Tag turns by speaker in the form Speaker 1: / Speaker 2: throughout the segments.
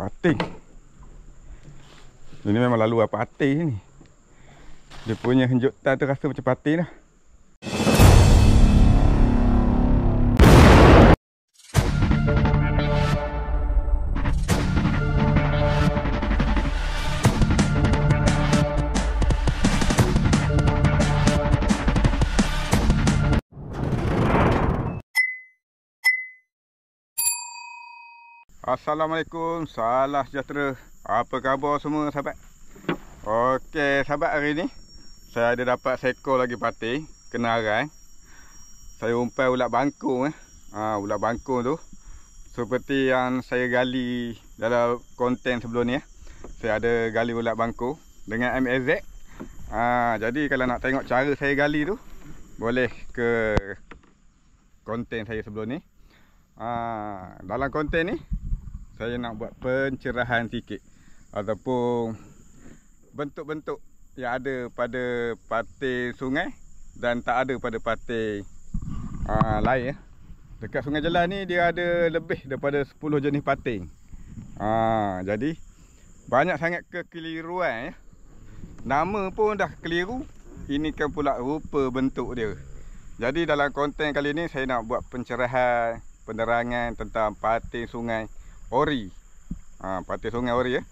Speaker 1: Pating. Ini memang lalu apa pating ni. Dia punya henjutan tu rasa macam pating lah. Assalamualaikum, salam sejahtera Apa khabar semua sahabat? Ok sahabat hari ni Saya ada dapat seko lagi patih Kena arai Saya umpai ulat bangkung eh. ha, Ulat bangkung tu Seperti yang saya gali Dalam konten sebelum ni eh. Saya ada gali ulat bangkung Dengan MSZ ha, Jadi kalau nak tengok cara saya gali tu Boleh ke Konten saya sebelum ni Ha, dalam konten ni saya nak buat pencerahan sikit ataupun bentuk-bentuk yang ada pada pati sungai dan tak ada pada pati uh, ah, lain ya. Dekat sungai jalan ni dia ada lebih daripada 10 jenis pati. Uh, ah, jadi banyak sangat kekeliruan ya. Nama pun dah keliru. Ini kan pula rupa bentuk dia. Jadi dalam konten kali ni saya nak buat pencerahan, penerangan tentang pati sungai. Ori ha, Parti Sungai Ori eh.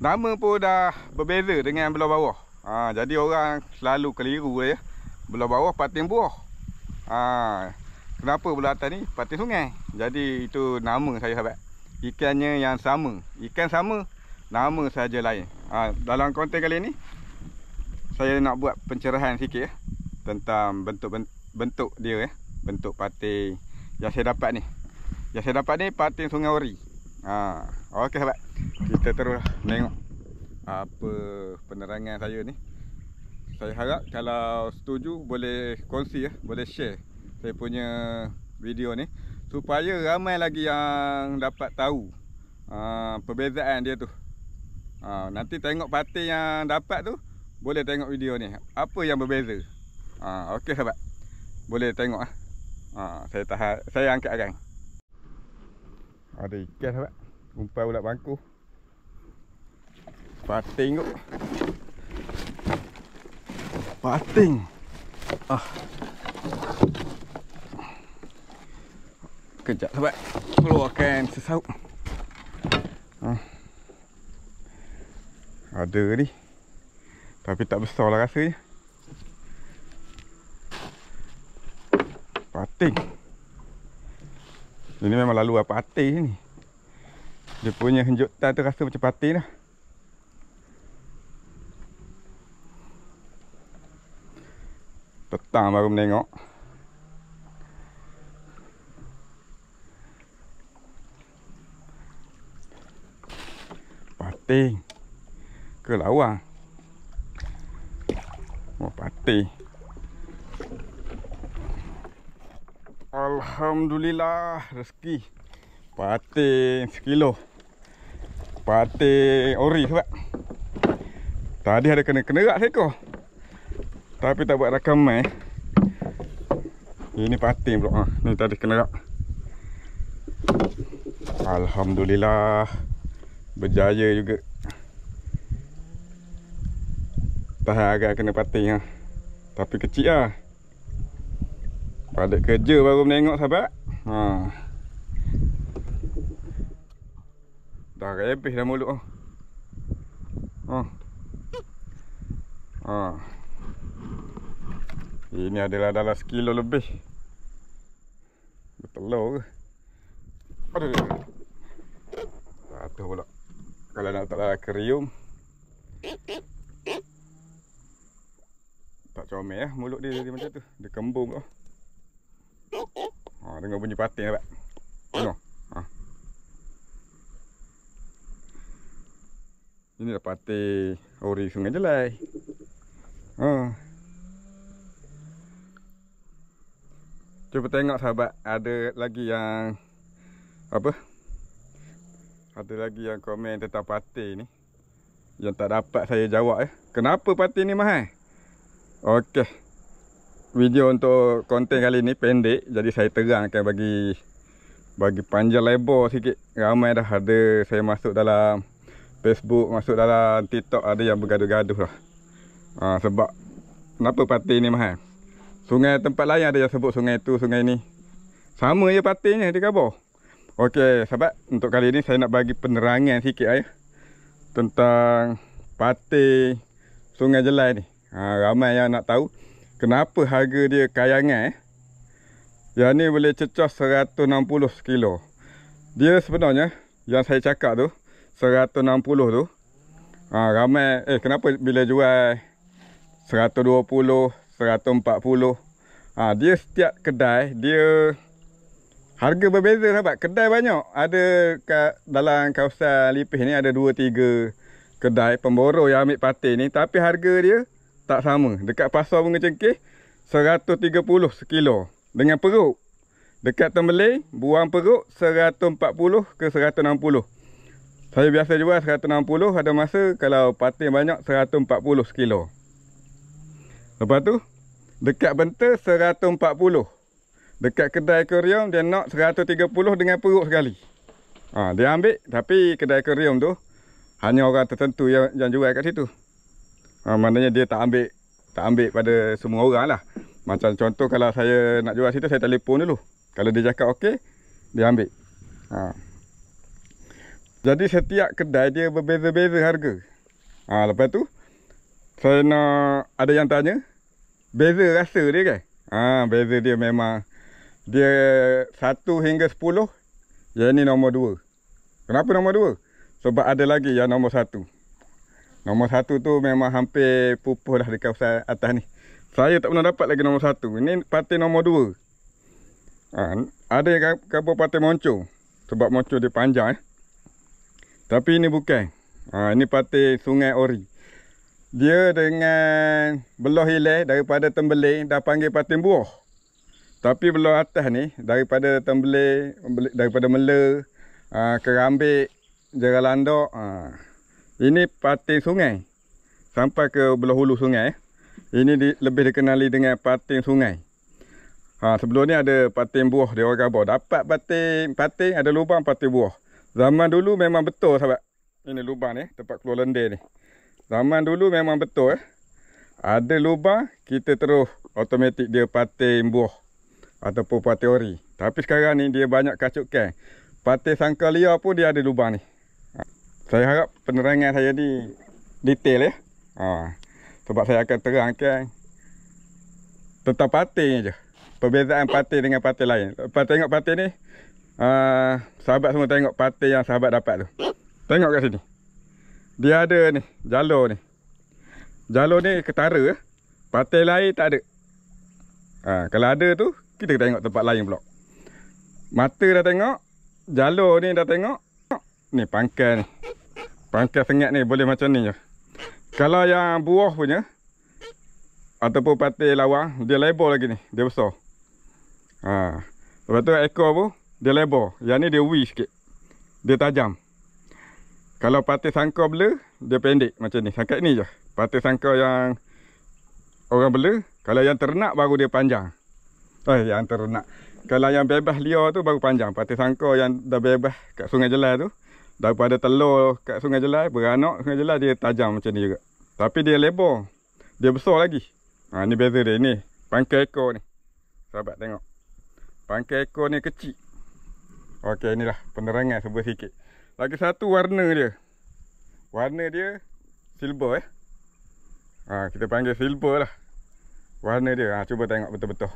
Speaker 1: Nama pun dah berbeza dengan belah bawah ha, Jadi orang selalu keliru eh. Belah bawah Parti Buah ha, Kenapa belah atas ni? Pati Sungai Jadi itu nama saya sahabat Ikannya yang sama Ikan sama Nama saja lain ha, Dalam konten kali ni Saya nak buat pencerahan sikit eh. Tentang bentuk-bentuk dia eh. Bentuk pati yang saya dapat ni yang saya dapat ni Pating Sungai Ori ha. Ok sahabat Kita terus tengok Apa penerangan saya ni Saya harap kalau setuju Boleh kongsi ya Boleh share Saya punya video ni Supaya ramai lagi yang dapat tahu ha, Perbezaan dia tu ha, Nanti tengok pating yang dapat tu Boleh tengok video ni Apa yang berbeza ha, Ok sahabat Boleh tengok ha. Ha, saya tahan, saya angkat arang. Ada ikan sahabat Umpan ulat bangku Pating kot Pating Ah Kejap sahabat Keluarkan sesaut ah. Ada ni Tapi tak besar lah rasanya Pating Pating ini memang lalu apa patih ni. Dia punya henjutan tu rasa macam patih lah. Petang baru menengok. Patih. Ke lawa. Oh, pati. Alhamdulillah rezeki Patin sekilo Patin ori sebab Tadi ada kena-kena rak seko Tapi tak buat rakam eh Ini patin pula ha. Ni tadi kena rak Alhamdulillah Berjaya juga Tahan agak kena patin ha. Tapi kecil lah ha. Padat kerja baru menengok sahabat ha. Dah rebih dah mulut oh. Ha. Ha. Ini adalah dalam sekilo lebih Bertelur ke? Aduh, aduh. Satu pula Kalau nak letak dalam akarium Tak comel ya mulut dia jadi macam tu Dia kembung ke oh. Oh, dengar bunyi patin nampak. Tengok. Ha. Ini dah patin ori sungai jelai. Ha. Cuba tengok sahabat ada lagi yang apa? Ada lagi yang komen tentang patin ni. Yang tak dapat saya jawab ya. Kenapa patin ni mahal? Okey video untuk konten kali ni pendek jadi saya terangkan bagi bagi panjang lebar sikit ramai dah ada saya masuk dalam Facebook masuk dalam TikTok ada yang bergaduh-gaduh lah ha, sebab kenapa pati ni mahal sungai tempat lain ada yang sebut sungai tu sungai ni sama je patinya di kabar ok sahabat untuk kali ni saya nak bagi penerangan sikit ya, tentang pati sungai jelai ni ha, ramai yang nak tahu kenapa harga dia kayangan eh? Yang ni boleh cecah 160 kilo. Dia sebenarnya yang saya cakap tu 160 tu. Ha, ramai eh kenapa bila jual 120, 140? Ha, dia setiap kedai dia harga berbeza sahabat. Kedai banyak. Ada kat dalam kawasan Lipih ni ada 2 3 kedai pemborong yang ambil patin ni tapi harga dia tak sama. Dekat pasar bunga cengkih, 130 sekilo dengan perut. Dekat tembeli, buang perut 140 ke 160. Saya biasa jual 160, ada masa kalau pati banyak 140 sekilo. Lepas tu, dekat benta 140. Dekat kedai akuarium, dia nak 130 dengan perut sekali. Ha, dia ambil, tapi kedai akuarium tu, hanya orang tertentu yang, yang jual kat situ. Ha, maknanya dia tak ambil tak ambil pada semua orang lah. Macam contoh kalau saya nak jual situ, saya telefon dulu. Kalau dia cakap okey, dia ambil. Ha. Jadi setiap kedai dia berbeza-beza harga. Ha, lepas tu, saya nak ada yang tanya, beza rasa dia kan? Ha, beza dia memang. Dia satu hingga sepuluh yang ni nombor dua Kenapa nombor dua Sebab ada lagi yang nombor satu Nombor satu tu memang hampir pupuh dah dekat usaha atas ni. Saya tak pernah dapat lagi nombor satu. Ini pati nombor dua. Ha, ada yang kapal parti moncong. Sebab moncong dia panjang. Eh. Tapi ini bukan. Ha, ini pati sungai Ori. Dia dengan belah hilang daripada tembeling dah panggil pati buah. Tapi belah atas ni daripada tembeling, daripada mele, ha, kerambik, jaga landok. Ha. Ini pating sungai. Sampai ke belah hulu sungai. Eh. Ini di, lebih dikenali dengan pating sungai. Ha, sebelum ni ada pating buah dia orang kabar. Dapat pating, pating ada lubang pating buah. Zaman dulu memang betul sahabat. Ini lubang ni, tempat keluar lendir ni. Zaman dulu memang betul. Eh. Ada lubang, kita terus automatik dia pating buah. Ataupun pating ori. Tapi sekarang ni dia banyak kacukkan. Pating sangka liar pun dia ada lubang ni saya harap penerangan saya ni detail ya. Ha. Sebab saya akan terangkan tentang patinya je. Perbezaan patin dengan patin lain. Lepas tengok patin ni, uh, sahabat semua tengok patin yang sahabat dapat tu. Tengok kat sini. Dia ada ni, jalur ni. Jalur ni ketara. Ya. Patin lain tak ada. Ha, kalau ada tu, kita tengok tempat lain pula. Mata dah tengok. Jalur ni dah tengok. Ni pangkal ni pangkal sengat ni boleh macam ni je. Kalau yang buah punya ataupun pati lawang, dia lebar lagi ni, dia besar. Ha. Lepas tu ekor pun dia lebar. Yang ni dia wish sikit. Dia tajam. Kalau pati sangkar bela, dia pendek macam ni. Sangkat ni je. Pati sangkar yang orang bela, kalau yang ternak baru dia panjang. Eh, yang ternak. Kalau yang bebas liar tu baru panjang. Pati sangkar yang dah bebas kat sungai jelai tu, daripada telur kat sungai jelai, beranak sungai jelai dia tajam macam ni juga. Tapi dia lebar. Dia besar lagi. Ha, ni beza dia ni. Pangkai ekor ni. Sahabat tengok. Pangkai ekor ni kecil. Okey inilah penerangan sebuah sikit. Lagi satu warna dia. Warna dia silver eh. Ha, kita panggil silver lah. Warna dia. Ha, cuba tengok betul-betul.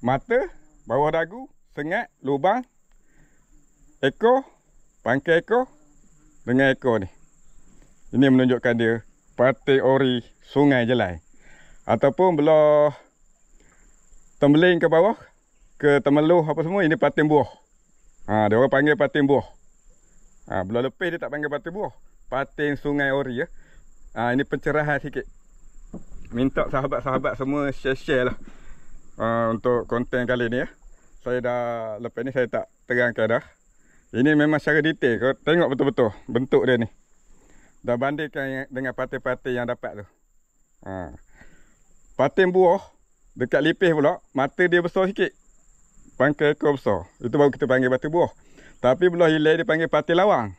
Speaker 1: Mata, bawah dagu, sengat, lubang. Ekor, pangkai ekor dengan ekor ni. Ini menunjukkan dia Pati ori sungai jelai. Ataupun belah tembeling ke bawah, ke temeluh apa semua, ini patin buah. Ha, dia orang panggil patin buah. Ha, belah lepih dia tak panggil patin buah. Patin sungai ori ya. Ha, ini pencerahan sikit. Minta sahabat-sahabat semua share-share lah. Ha, untuk konten kali ni ya. Saya dah, lepas ni saya tak terangkan dah. Ini memang secara detail kau tengok betul-betul bentuk dia ni. Dah bandingkan dengan patin-patin yang dapat tu. Ha. Patin buah dekat lipis pula, mata dia besar sikit. Pangkal ekor besar. Itu baru kita panggil patin buah. Tapi belah hilir dia panggil patin lawang.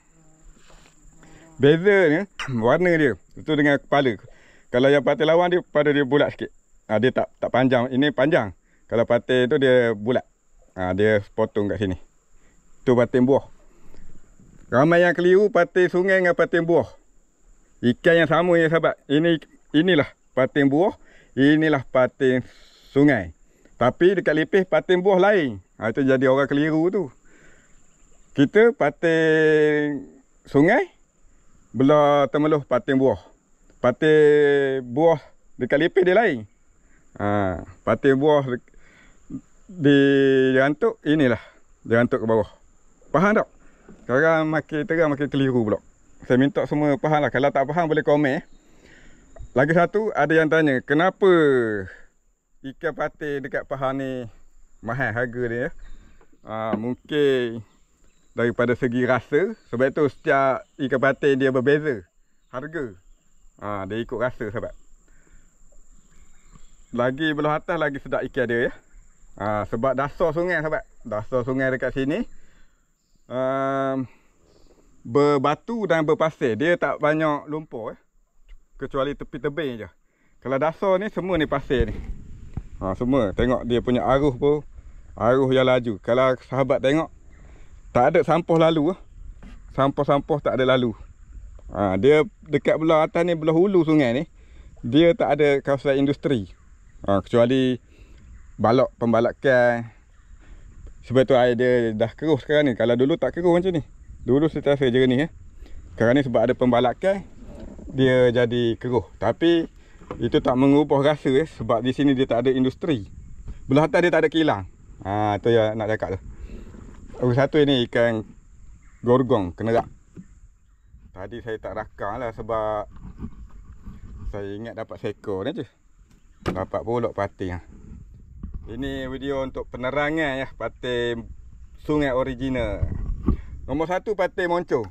Speaker 1: Beza ni warna dia. Itu dengan kepala. Kalau yang patin lawang dia pada dia bulat sikit. Ha, dia tak tak panjang. Ini panjang. Kalau patin tu dia bulat. Ha, dia potong kat sini tu patin buah. Ramai yang keliru patin sungai dengan patin buah. Ikan yang sama ya sahabat. Ini inilah patin buah, inilah patin sungai. Tapi dekat lepih patin buah lain. Ha, itu jadi orang keliru tu. Kita patin sungai, belah temeluh patin buah. Patin buah dekat lepih dia lain. Ha, patin buah di jantuk inilah. Jantuk ke bawah. Faham tak? Sekarang makin terang makin keliru pula. Saya minta semua faham lah. Kalau tak faham boleh komen. Eh. Lagi satu ada yang tanya. Kenapa ikan patin dekat pahang ni mahal harga dia? Ha, mungkin daripada segi rasa. Sebab itu setiap ikan patin dia berbeza. Harga. Ha, dia ikut rasa sahabat. Lagi belum atas lagi sedap ikan dia ya. Ha, sebab dasar sungai sahabat. Dasar sungai dekat sini um, berbatu dan berpasir. Dia tak banyak lumpur. Eh? Kecuali tepi tebing je. Kalau dasar ni, semua ni pasir ni. Ha, semua. Tengok dia punya aruh pun. Aruh yang laju. Kalau sahabat tengok, tak ada sampah lalu. Eh. Sampah-sampah tak ada lalu. Ha, dia dekat belah atas ni, belah hulu sungai ni. Dia tak ada kawasan industri. Ha, kecuali balok pembalakan. Sebab tu air dia dah keruh sekarang ni Kalau dulu tak keruh macam ni Dulu setelah saya ni ya. Sekarang ni sebab ada pembalakan Dia jadi keruh Tapi itu tak mengubah rasa eh, Sebab di sini dia tak ada industri Belah atas dia tak ada kilang ha, tu yang nak cakap tu Aku satu ini ikan Gorgong kena Tadi saya tak rakam lah sebab Saya ingat dapat seko ni tu. Dapat bolok Pati lah ha. Ini video untuk penerangan ya pati Sungai Original. Nombor satu pati monco.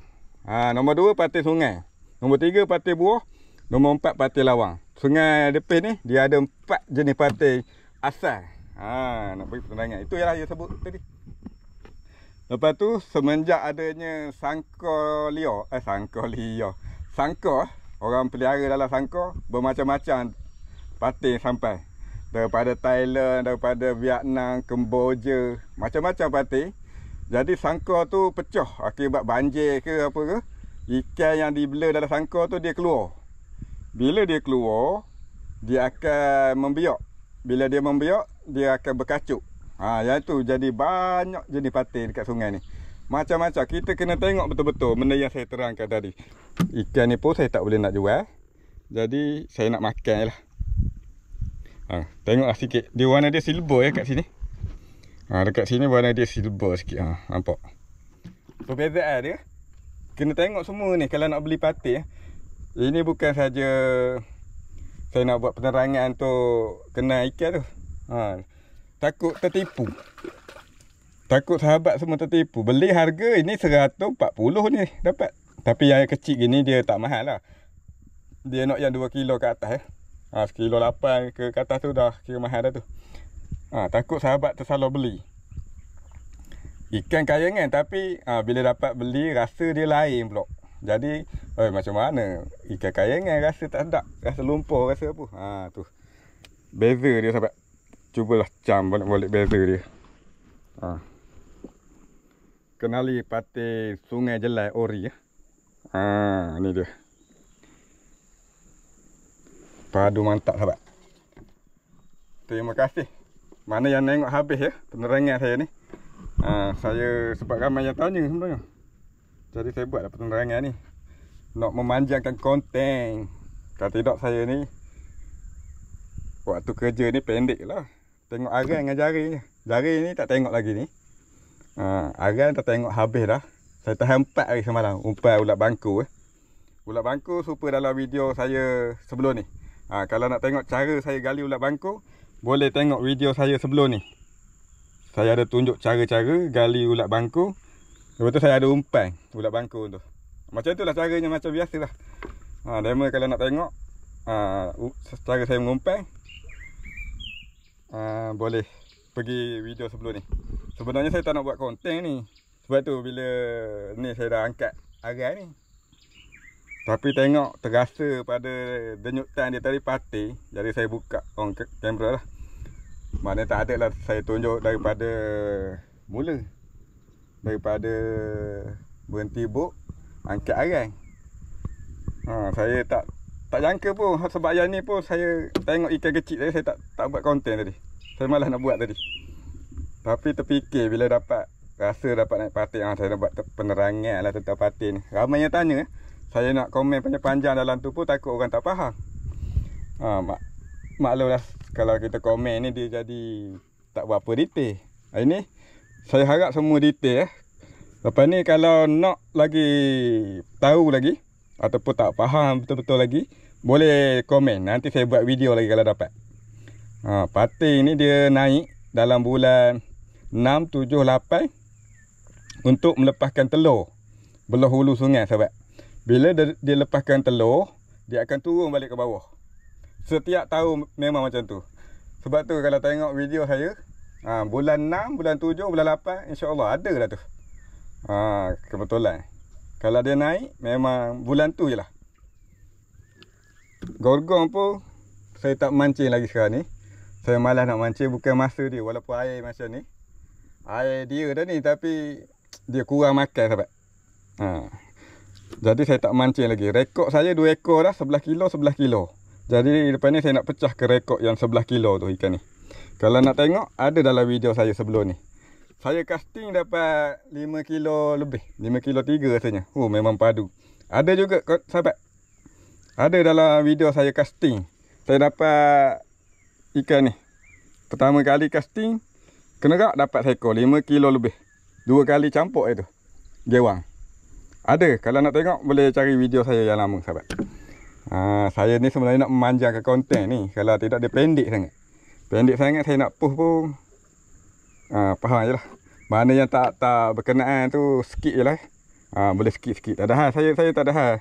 Speaker 1: Ha, nombor dua pati Sungai. Nombor tiga pati Buah. Nombor empat pati Lawang. Sungai Depin ni dia ada empat jenis pati asal. Ha, nak bagi penerangan. Itu ialah dia sebut tadi. Lepas tu semenjak adanya sangkor lio, eh sangkor lio. Sangkor orang pelihara dalam sangkor bermacam-macam pati sampai daripada Thailand, daripada Vietnam, Kemboja, macam-macam pati. Jadi sangkar tu pecah akibat banjir ke apa ke. Ikan yang dibela dalam sangkar tu dia keluar. Bila dia keluar, dia akan membiak. Bila dia membiak, dia akan berkacuk. Ha, yang itu jadi banyak jenis pati dekat sungai ni. Macam-macam. Kita kena tengok betul-betul benda yang saya terangkan tadi. Ikan ni pun saya tak boleh nak jual. Jadi saya nak makan je lah. Ha, tengoklah sikit. Dia warna dia silver ya kat sini. Ha, dekat sini warna dia silver sikit. Ha, nampak? Perbezaan lah dia. Kena tengok semua ni kalau nak beli patih. Ya. Ini bukan saja saya nak buat penerangan tu kena ikan tu. Ha, takut tertipu. Takut sahabat semua tertipu. Beli harga ini RM140 ni dapat. Tapi yang kecil gini dia tak mahal lah. Dia nak yang 2 kilo ke atas Eh ha, Sekilo 8 ke atas tu dah kira mahal dah tu ha, Takut sahabat tersalah beli Ikan kaya kan tapi ha, bila dapat beli rasa dia lain pula Jadi oi, macam mana ikan kaya kan rasa tak sedap Rasa lumpur rasa apa ha, tu. Beza dia sahabat Cubalah cam balik-balik beza dia ha. Kenali pati sungai jelai ori ya. Ah, ha, ni dia. Padu mantap sahabat. Terima kasih. Mana yang tengok habis ya. Penerangan saya ni. Ha, saya sebab ramai yang tanya sebenarnya. Jadi saya buat dapat penerangan ni. Nak memanjangkan konten. Kalau tidak saya ni. Waktu kerja ni pendek lah. Tengok arang dengan jari. Jari ni tak tengok lagi ni. Ha, arang tak tengok habis dah. Saya tahan 4 hari semalam. Umpai ulat bangku eh. Ulat bangku super dalam video saya sebelum ni. Ha, kalau nak tengok cara saya gali ulat bangkok, boleh tengok video saya sebelum ni. Saya ada tunjuk cara-cara gali ulat bangkok. Lepas tu saya ada umpan ulat bangkok tu. Macam itulah caranya macam biasa lah. Ha, demo kalau nak tengok ha, cara saya mengumpan, ha, boleh pergi video sebelum ni. Sebenarnya saya tak nak buat konten ni. Sebab tu bila ni saya dah angkat arah ni. Tapi tengok terasa pada denyutan dia tadi pati. Jadi saya buka on camera lah. Mana tak ada lah saya tunjuk daripada mula. Daripada berhenti buk angkat arang. Ha, saya tak tak jangka pun ha, sebab yang ni pun saya tengok ikan kecil tadi saya tak tak buat konten tadi. Saya malas nak buat tadi. Tapi terfikir bila dapat rasa dapat naik patin ha, saya dapat penerangan lah tentang patin Ramai yang tanya eh saya nak komen panjang-panjang dalam tu pun takut orang tak faham. Ha, mak, maklumlah kalau kita komen ni dia jadi tak berapa detail. Hari ni saya harap semua detail eh. Lepas ni kalau nak lagi tahu lagi ataupun tak faham betul-betul lagi boleh komen. Nanti saya buat video lagi kalau dapat. Ha, patin ni dia naik dalam bulan 6, 7, 8 untuk melepaskan telur. Belah hulu sungai sahabat. Bila dia, dia lepaskan telur, dia akan turun balik ke bawah. Setiap tahun memang macam tu. Sebab tu kalau tengok video saya, ha, bulan 6, bulan 7, bulan 8, insyaAllah ada lah tu. Ha, kebetulan. Kalau dia naik, memang bulan tu je lah. Gorgong pun, saya tak mancing lagi sekarang ni. Saya malas nak mancing, bukan masa dia. Walaupun air macam ni. Air dia dah ni, tapi dia kurang makan sahabat. Haa. Jadi saya tak mancing lagi. Rekod saya 2 ekor dah 11 kilo 11 kilo. Jadi depan ni saya nak pecah ke rekod yang 11 kilo tu ikan ni. Kalau nak tengok ada dalam video saya sebelum ni. Saya casting dapat 5 kilo lebih. 5 kilo 3 rasanya. Oh memang padu. Ada juga kot sahabat. Ada dalam video saya casting. Saya dapat ikan ni. Pertama kali casting kena tak dapat seekor 5 kilo lebih. Dua kali campur itu. Gewang. Ada. Kalau nak tengok, boleh cari video saya yang lama, sahabat. Ha, saya ni sebenarnya nak memanjangkan konten ni. Kalau tidak, dia pendek sangat. Pendek sangat, saya nak push pun. Ha, faham je lah. Mana yang tak tak berkenaan tu, skip je lah. Ha, boleh skip-skip. Tak ada hal. Saya, saya tak ada hal.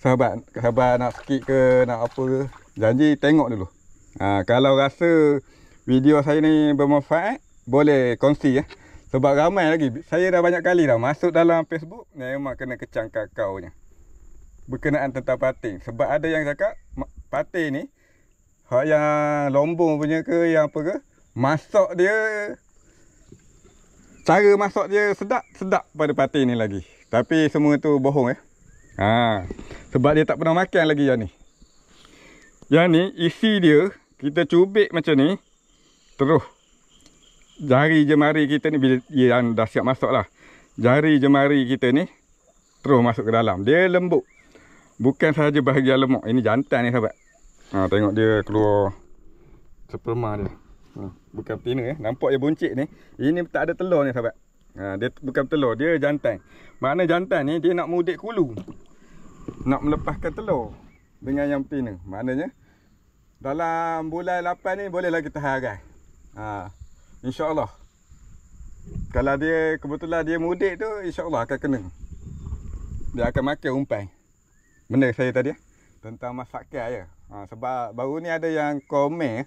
Speaker 1: Sahabat, sahabat nak skip ke, nak apa ke. Janji, tengok dulu. Ha, kalau rasa video saya ni bermanfaat, boleh kongsi ya. Eh. Sebab ramai lagi. Saya dah banyak kali dah masuk dalam Facebook. Memang kena kecang kakau ni. Berkenaan tentang patin. Sebab ada yang cakap patin ni. Hak yang lombong punya ke yang apa ke. Masak dia. Cara masuk dia sedap-sedap pada patin ni lagi. Tapi semua tu bohong ya. Ha. Sebab dia tak pernah makan lagi yang ni. Yang ni isi dia. Kita cubik macam ni. Terus jari jemari kita ni bila dia dah siap masuk lah. Jari jemari kita ni terus masuk ke dalam. Dia lembut. Bukan sahaja bahagian lemak. Ini jantan ni sahabat. Ha, tengok dia keluar sperma dia. Ha, bukan betina eh. Nampak je buncit ni. Ini tak ada telur ni sahabat. Ha, dia bukan telur. Dia jantan. Mana jantan ni dia nak mudik kulu. Nak melepaskan telur. Dengan yang betina. Maknanya dalam bulan 8 ni bolehlah kita harai. Haa. InsyaAllah Kalau dia kebetulan dia mudik tu InsyaAllah akan kena Dia akan makan umpan Benda saya tadi eh? Tentang masakan ya. je ha, Sebab baru ni ada yang komen eh?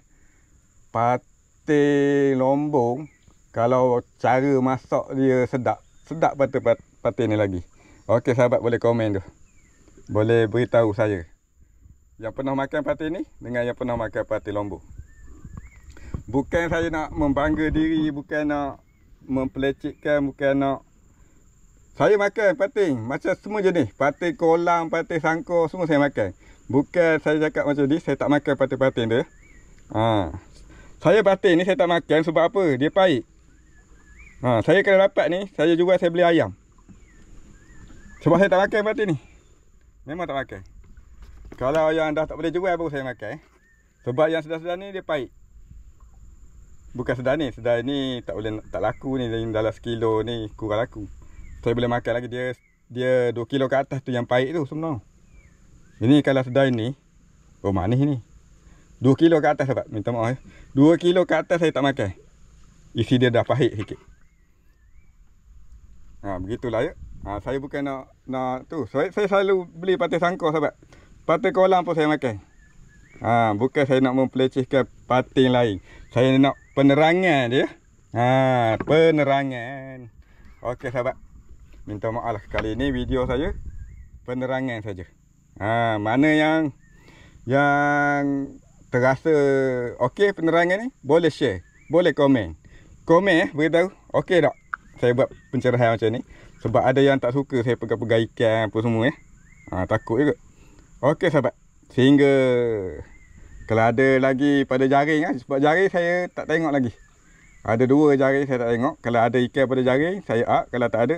Speaker 1: Patin lombong Kalau cara masak dia sedap Sedap patin, patin ni lagi Okey sahabat boleh komen tu Boleh beritahu saya Yang pernah makan patin ni Dengan yang pernah makan patin lombong Bukan saya nak membangga diri Bukan nak mempelecekkan Bukan nak Saya makan patin Macam semua jenis Patin kolam, patin sangkur Semua saya makan Bukan saya cakap macam ni Saya tak makan patin-patin dia ha. Saya patin ni saya tak makan Sebab apa? Dia pahit ha. Saya kena dapat ni Saya juga saya beli ayam Sebab saya tak makan patin ni Memang tak makan Kalau yang dah tak boleh jual Baru saya makan eh. Sebab yang sedar-sedar ni dia pahit Bukan sedar ni, sedar ni tak boleh tak laku ni dalam sekilo ni kurang laku. Saya boleh makan lagi dia dia 2 kilo ke atas tu yang pahit tu semua. Ini kalau sedar ni, oh manis ni. 2 kilo ke atas dapat, minta maaf ya. Eh. 2 kilo ke atas saya tak makan. Isi dia dah pahit sikit. Ha, begitulah ya. Ha, saya bukan nak, nak tu. Saya, saya selalu beli patah sangkau sahabat. Patah kolam pun saya makan. Ha, bukan saya nak memplecehkan yang lain. Saya nak penerangan dia. Ha, penerangan. Okey sahabat. Minta maaf lah kali ini video saya penerangan saja. Ha, mana yang yang terasa okey penerangan ni? Boleh share, boleh komen. Komen eh, tahu. okey tak? Saya buat pencerahan macam ni sebab ada yang tak suka saya pegang-pegang ikan apa semua eh. Ha, takut juga. Okey sahabat. Sehingga kalau ada lagi pada jaring kan? Sebab jaring saya tak tengok lagi. Ada dua jaring saya tak tengok. Kalau ada ikan pada jaring, saya up. Kalau tak ada,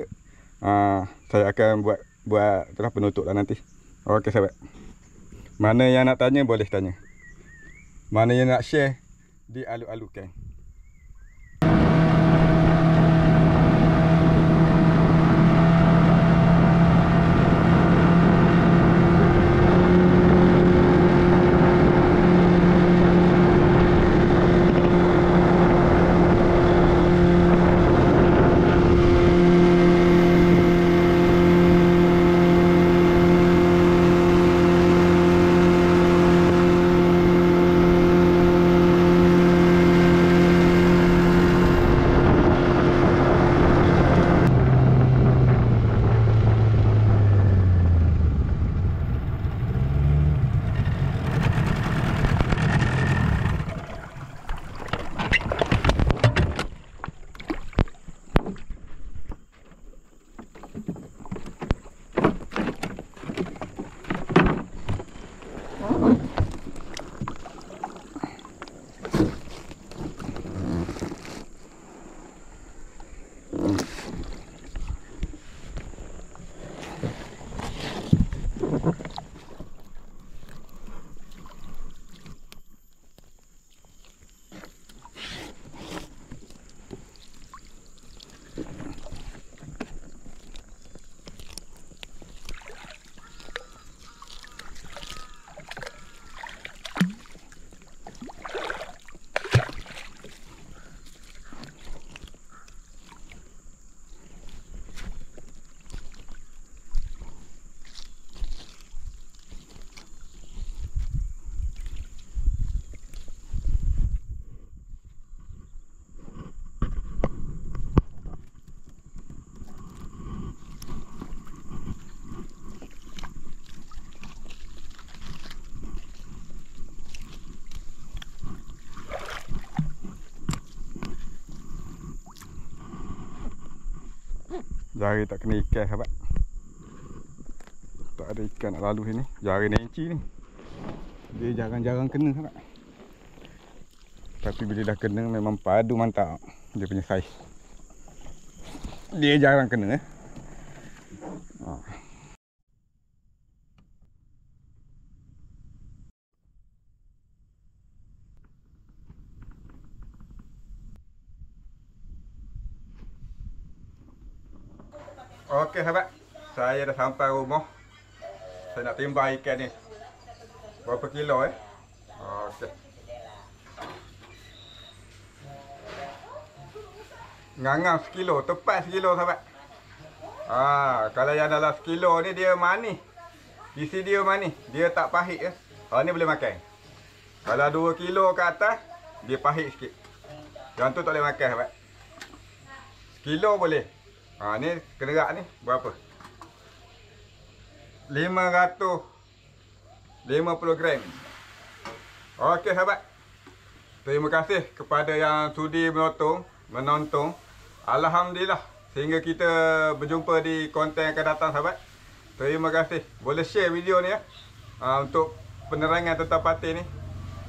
Speaker 1: uh, saya akan buat buat itulah, penutup lah nanti. Okey sahabat. Mana yang nak tanya, boleh tanya. Mana yang nak share, di alu-alukan. Okay. Jari tak kena ikan sahabat Tak ada ikan nak lalu sini Jari enci ni Dia jarang-jarang kena sahabat Tapi bila dah kena memang padu mantap Dia punya saiz Dia jarang kena eh? Ah. Okey sahabat, saya dah sampai rumah. Saya nak timbang ikan ni. Berapa kilo eh? Okey. Ngangang sekilo, tepat sekilo sahabat. Ah, kalau yang dalam sekilo ni dia manis. Isi dia manis, dia tak pahit ya. Eh. Ha, ni boleh makan. Kalau 2 kilo ke atas, dia pahit sikit. Yang tu tak boleh makan sahabat. Sekilo boleh. Ha ni kederak ni berapa? 550 gram. Okey sahabat. Terima kasih kepada yang sudi menonton, menonton. Alhamdulillah sehingga kita berjumpa di konten akan datang sahabat. Terima kasih. Boleh share video ni ya. Ha, untuk penerangan tentang patin ni.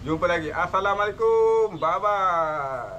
Speaker 1: Jumpa lagi. Assalamualaikum. Bye bye.